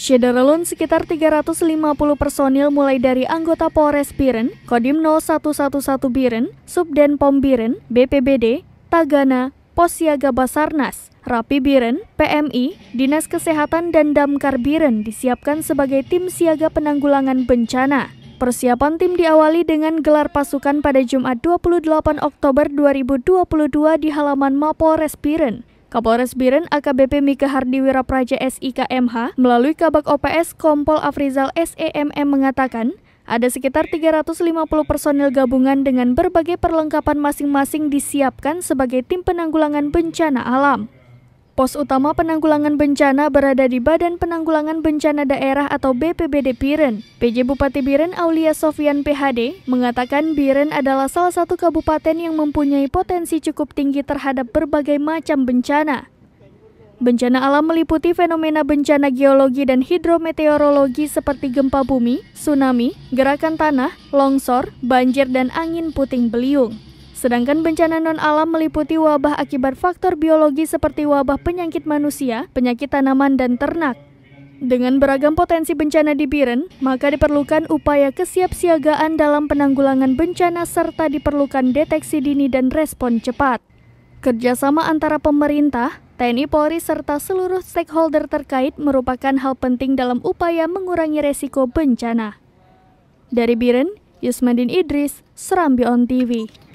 Syedaralun sekitar 350 personil mulai dari anggota Polres Biren, Kodim 0111 Biren, Subden Pom Biren, BPBD, Tagana, Pos Siaga Basarnas, Rapi Biren, PMI, Dinas Kesehatan dan Damkar Biren disiapkan sebagai tim siaga penanggulangan bencana. Persiapan tim diawali dengan gelar pasukan pada Jumat 28 Oktober 2022 di halaman Mapolres Biren. Kapolres Biren AKBP Mika Hardiwira Praja SIKMH melalui Kabak OPS Kompol Afrizal SEMM mengatakan ada sekitar 350 personil gabungan dengan berbagai perlengkapan masing-masing disiapkan sebagai tim penanggulangan bencana alam. Pos utama penanggulangan bencana berada di Badan Penanggulangan Bencana Daerah atau BPBD Biren. PJ Bupati Biren Aulia Sofian PHD mengatakan Biren adalah salah satu kabupaten yang mempunyai potensi cukup tinggi terhadap berbagai macam bencana. Bencana alam meliputi fenomena bencana geologi dan hidrometeorologi seperti gempa bumi, tsunami, gerakan tanah, longsor, banjir, dan angin puting beliung. Sedangkan bencana non-alam meliputi wabah akibat faktor biologi seperti wabah penyakit manusia, penyakit tanaman, dan ternak. Dengan beragam potensi bencana di Biren, maka diperlukan upaya kesiapsiagaan dalam penanggulangan bencana serta diperlukan deteksi dini dan respon cepat. Kerjasama antara pemerintah, TNI Polri serta seluruh stakeholder terkait merupakan hal penting dalam upaya mengurangi resiko bencana. Dari Biren, Yusmandin Idris, Serambi On TV.